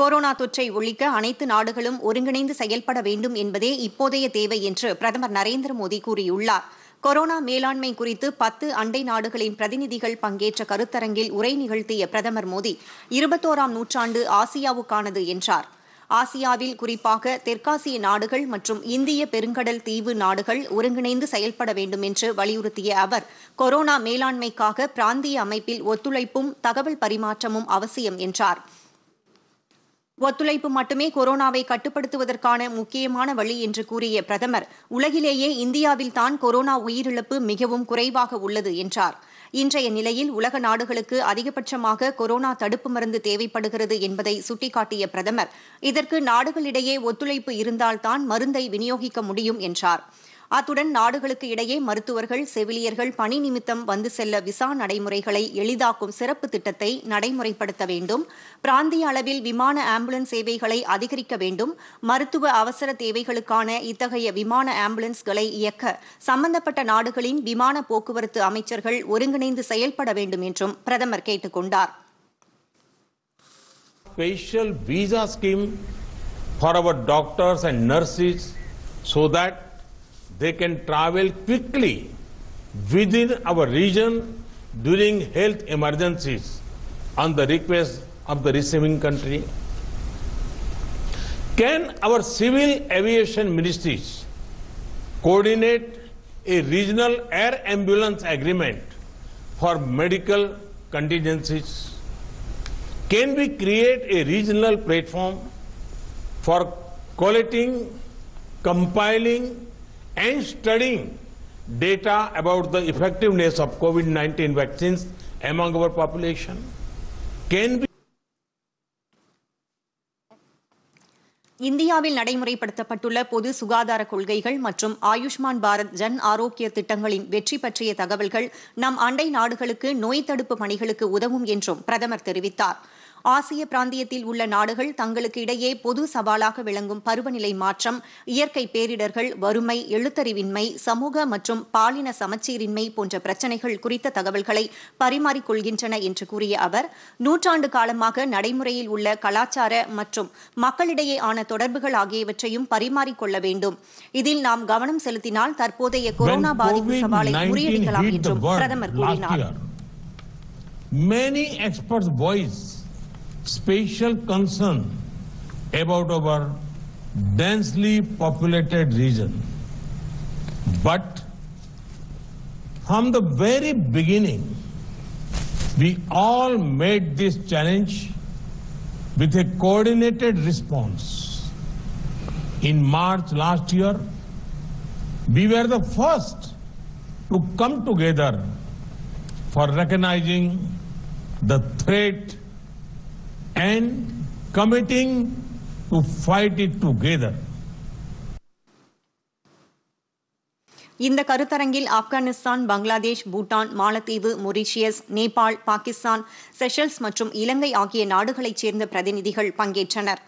Corona தொற்றை ஒழிக்க அனைத்து நாடுகளும் ஒருங்கிணைந்து செயல்பட வேண்டும் என்பதே இப்போதைய தேவை என்று பிரதமர் நரேந்திர மோடி கூறியுள்ளார் கொரோனா மேலாண்மை குறித்து பத்து அண்டை நாடுகளின் பிரதிநிதிகள் பங்கேற்ற கருத்தரங்கில் உரை நிகழ்த்திய பிரதமர் மோடி இருபத்தோராம் நூற்றாண்டு ஆசியாவுக்கானது என்றார் ஆசியாவில் குறிப்பாக தெற்காசிய நாடுகள் மற்றும் இந்திய பெருங்கடல் தீவு நாடுகள் ஒருங்கிணைந்து செயல்பட வேண்டும் என்று வலியுறுத்திய அவர் கொரோனா மேலாண்மைக்காக பிராந்திய அமைப்பில் ஒத்துழைப்பும் தகவல் பரிமாற்றமும் அவசியம் என்றாா் ஒத்துழைப்பு மட்டுமே கொரோனாவை கட்டுப்படுத்துவதற்கான முக்கியமான வழி என்று கூறிய பிரதமர் உலகிலேயே இந்தியாவில் தான் கொரோனா உயிரிழப்பு மிகவும் குறைவாக உள்ளது என்றார் இன்றைய நிலையில் உலக நாடுகளுக்கு அதிகபட்சமாக கொரோனா தடுப்பு மருந்து தேவைப்படுகிறது என்பதை சுட்டிக்காட்டிய பிரதமர் இதற்கு நாடுகளிடையே ஒத்துழைப்பு இருந்தால்தான் மருந்தை விநியோகிக்க முடியும் என்றார் அத்துடன் நாடுகளுக்கு இடையே மருத்துவர்கள் செவிலியர்கள் பணி நிமித்தம் வந்து செல்ல விசா நடைமுறைகளை எளிதாக்கும் சிறப்பு திட்டத்தை நடைமுறைப்படுத்த வேண்டும் பிராந்திய அளவில் விமான ஆம்புலன்ஸ் சேவைகளை அதிகரிக்க வேண்டும் மருத்துவ அவசர தேவைகளுக்கான இத்தகைய விமான ஆம்புலன்ஸ்களை இயக்க சம்பந்தப்பட்ட நாடுகளின் விமான போக்குவரத்து அமைச்சர்கள் ஒருங்கிணைந்து செயல்பட வேண்டும் என்றும் பிரதமர் கேட்டுக் கொண்டார் special visa scheme for our doctors and nurses so that they can travel quickly within our region during health emergencies on the request of the receiving country? Can our civil aviation ministries coordinate a regional air ambulance agreement for medical contingencies? Can we create a regional platform for collecting, compiling and studying data about the effectiveness of COVID-19 vaccines among our population can be இந்தியாவில் நடைமுறைப்படுத்தப்பட்டுள்ள பொது சுகாதார கொள்கைகள் மற்றும் ஆயுஷ்மான் பாரத் ஜன் ஆரோக்கிய திட்டங்களின் வெற்றி பற்றிய தகவல்கள் நம் அண்டை நாடுகளுக்கு நோய் தடுப்பு பணிகளுக்கு உதவும் என்றும் பிரதமர் தெரிவித்தாா் ஆசிய பிராந்தியத்தில் உள்ள நாடுகள் தங்களுக்கு இடையே பொது சவாலாக விளங்கும் பருவநிலை மாற்றம் இயற்கை பேரிடர்கள் வறுமை எழுத்தறிவின்மை சமூக மற்றும் பாலின சமச்சீரின்மை போன்ற பிரச்சினைகள் குறித்த தகவல்களை பரிமாறிக்கொள்கின்றன என்று கூறிய அவர் நூற்றாண்டு காலமாக நடைமுறையில் உள்ள கலாச்சார மற்றும் மக்களிடையே ஆன தொடர்புகள் ஆகியவற்றையும் பரிமாறிக்கொள்ள வேண்டும் இதில் நாம் கவனம் செலுத்தினால் தற்போதைய கொரோனா பாதிப்பு சவாலை முறியடிக்கலாம் என்றும் பிரதமர் கூறினார் Many experts voice special concern about our densely populated region. But from the very beginning, we all made this challenge with a coordinated response. In March last year, we were the first to come together for recognizing the threat and committing to fight it together. இந்த கருத்தரங்கில் ஆப்கானிஸ்தான் பங்களாதேஷ் பூட்டான் மாலத்தீவு Mauritius Nepal Pakistan Seychelles மற்றும் இலங்கை ஆகிய நாடுகளைச் சேர்ந்த பிரதிநிதிகள் பங்கேற்றனர்